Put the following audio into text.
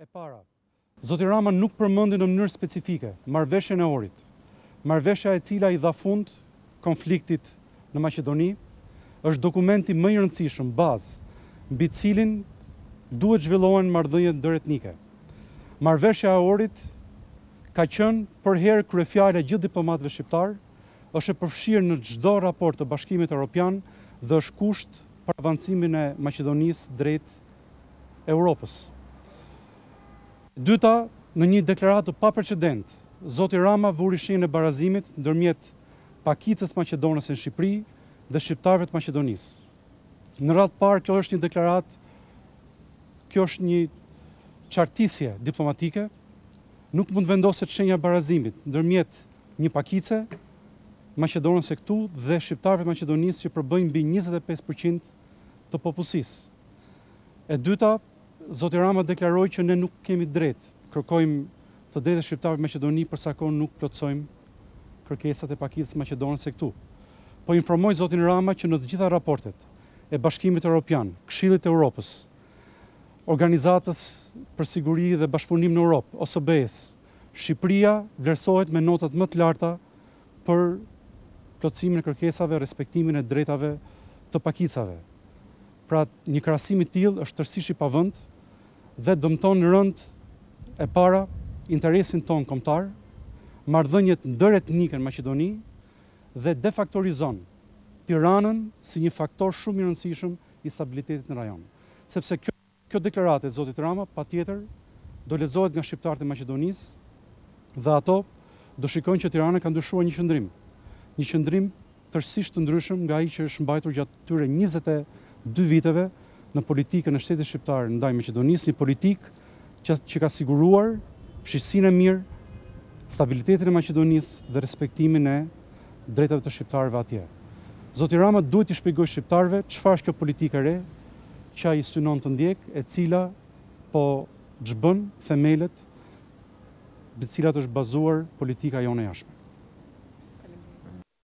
e para. Zoti Rama nuk përmëndi në mënyrë specifike, marveshe në orit, marveshe e cila i dha fund konfliktit në Macedoni, është dokumenti më i rëndësishëm, bazë, në bitë cilin duhet zhvillohen mardhënjët dëretnike. Marveshe e orit ka qënë për herë kërëfjale gjithë diplomatëve shqiptarë, është e përfshirë në gjdo raport të bashkimit e Europian dhe është kusht për avancimin e Macedonisë drejt Europës. Dyta, në një deklaratë pa precedent, Zoti Rama shenjën e barazimit ndërmjet pakicës Macedonës në Shqipëri dhe shqiptarëve të Macedonisë. Në ratë parë, kjo është një deklaratë, kjo është një qartisje diplomatike, nuk mund vendoset shenja barazimit ndërmjet një pakice Macedonës e këtu dhe shqiptarëve Macedonisë që përbëjnë bëjnë 25% të popullsisë. E dyta, Zoti Rama deklaroi që ne nuk kemi drejt. Kërkojmë të drejtë shqiptarëve Maqedoni për sa kohë nuk plotsojmë kërkesat e pakisë e këtu. Po informoj Zotin Rama që në të gjitha raportet e Bashkimit Evropian, Këshillit të Europës, Organizatës për Siguri dhe Bashkëpunim në Europë, OSBE-s, Shqipëria vlerësohet me notat më të larta për plotësimin e kërkesave, respektimin e drejtave të pakicave. Pra, një krasimit tjil është tërsisht i dhe dëmtonë në rënd e para interesin tonë komtar, mardhënjët ndër dërret në Macedoni dhe defaktorizon tiranën si një faktor shumë i rëndësishëm i stabilitetit në rajon. Sepse kjo deklaratet, Zotit Rama, pa tjetër, do lezojt nga Shqiptarët e Macedonis dhe ato do shikojnë që tiranën ka ndushua një qëndrim. Një qëndrim tërsisht të ndryshëm nga i që është mbajtur gjatë të tyre 22 viteve në politikën e shtetit shqiptar ndaj Maqedonisë, një politik që që ka siguruar fshisin e mirë, stabilitetin e Maqedonisë dhe respektimin e drejtave të shqiptarëve atje. Zoti Rama duhet t'i shpjegojë shqiptarëve çfarë është kjo politikë e re që ai synon të ndjek, e cila po çbën themelët bë të cilat është bazuar politika jone e